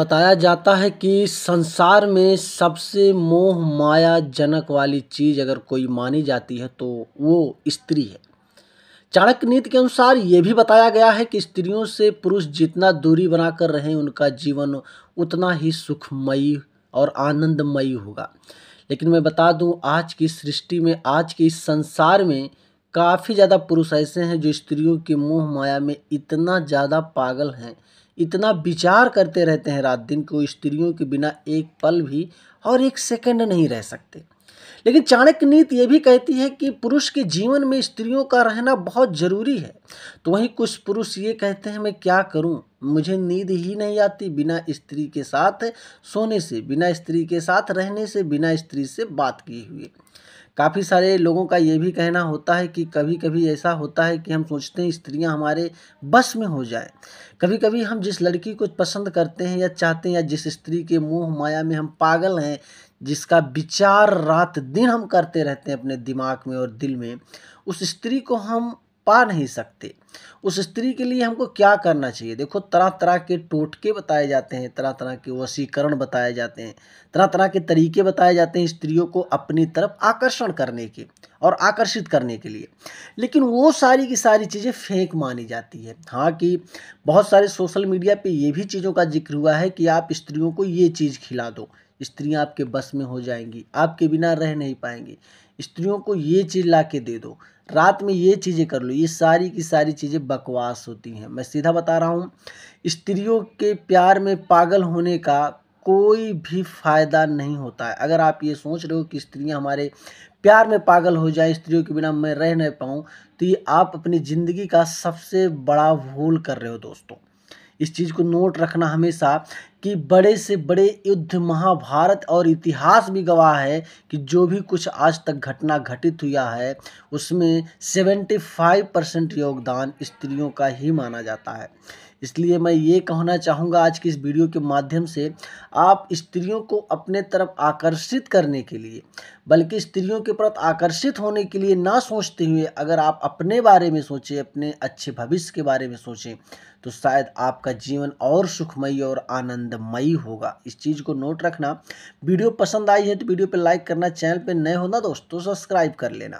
बताया जाता है कि संसार में सबसे मोह माया जनक वाली चीज़ अगर कोई मानी जाती है तो वो स्त्री है चाणक्य नीति के अनुसार ये भी बताया गया है कि स्त्रियों से पुरुष जितना दूरी बनाकर रहें उनका जीवन उतना ही सुखमयी और आनंदमयी होगा लेकिन मैं बता दूं आज की सृष्टि में आज के इस संसार में काफ़ी ज़्यादा पुरुष ऐसे हैं जो स्त्रियों के मोह माया में इतना ज़्यादा पागल हैं इतना विचार करते रहते हैं रात दिन को स्त्रियों के बिना एक पल भी और एक सेकंड नहीं रह सकते लेकिन चाणक्य नीति ये भी कहती है कि पुरुष के जीवन में स्त्रियों का रहना बहुत ज़रूरी है तो वहीं कुछ पुरुष ये कहते हैं मैं क्या करूं मुझे नींद ही नहीं आती बिना स्त्री के साथ सोने से बिना स्त्री के साथ रहने से बिना स्त्री से बात किए हुए काफ़ी सारे लोगों का ये भी कहना होता है कि कभी कभी ऐसा होता है कि हम सोचते हैं स्त्रियां हमारे बस में हो जाए कभी कभी हम जिस लड़की को पसंद करते हैं या चाहते हैं या जिस स्त्री के मोह माया में हम पागल हैं हैं जिसका विचार रात दिन हम करते रहते हैं अपने दिमाग में और दिल में उस स्त्री को हम पा नहीं सकते उस स्त्री के लिए हमको क्या करना चाहिए देखो तरह तरह के टोटके बताए जाते हैं तरह तरह के वसीकरण बताए जाते हैं तरह तरह के तरीके बताए जाते हैं स्त्रियों को अपनी तरफ आकर्षण करने के और आकर्षित करने के लिए लेकिन वो सारी की सारी चीज़ें फेंक मानी जाती है हाँ कि बहुत सारे सोशल मीडिया पे ये भी चीज़ों का जिक्र हुआ है कि आप स्त्रियों को ये चीज़ खिला दो स्त्रियाँ आपके बस में हो जाएंगी आपके बिना रह नहीं पाएंगी स्त्रियों को ये चीज़ ला के दे दो रात में ये चीज़ें कर लो ये सारी की सारी चीज़ें बकवास होती हैं मैं सीधा बता रहा हूँ स्त्रियों के प्यार में पागल होने का कोई भी फ़ायदा नहीं होता है अगर आप ये सोच रहे हो कि स्त्रियां हमारे प्यार में पागल हो जाए स्त्रियों के बिना मैं रह नहीं पाऊँ तो ये आप अपनी ज़िंदगी का सबसे बड़ा भूल कर रहे हो दोस्तों इस चीज़ को नोट रखना हमेशा कि बड़े से बड़े युद्ध महाभारत और इतिहास भी गवाह है कि जो भी कुछ आज तक घटना घटित हुआ है उसमें सेवेंटी फाइव परसेंट योगदान स्त्रियों का ही माना जाता है इसलिए मैं ये कहना चाहूँगा आज की इस वीडियो के माध्यम से आप स्त्रियों को अपने तरफ आकर्षित करने के लिए बल्कि स्त्रियों के प्रति आकर्षित होने के लिए ना सोचते हुए अगर आप अपने बारे में सोचें अपने अच्छे भविष्य के बारे में सोचें तो शायद आपका जीवन और सुखमयी और आनंद मई होगा इस चीज़ को नोट रखना वीडियो पसंद आई है तो वीडियो पर लाइक करना चैनल पर नए हो ना दोस्तों सब्सक्राइब कर लेना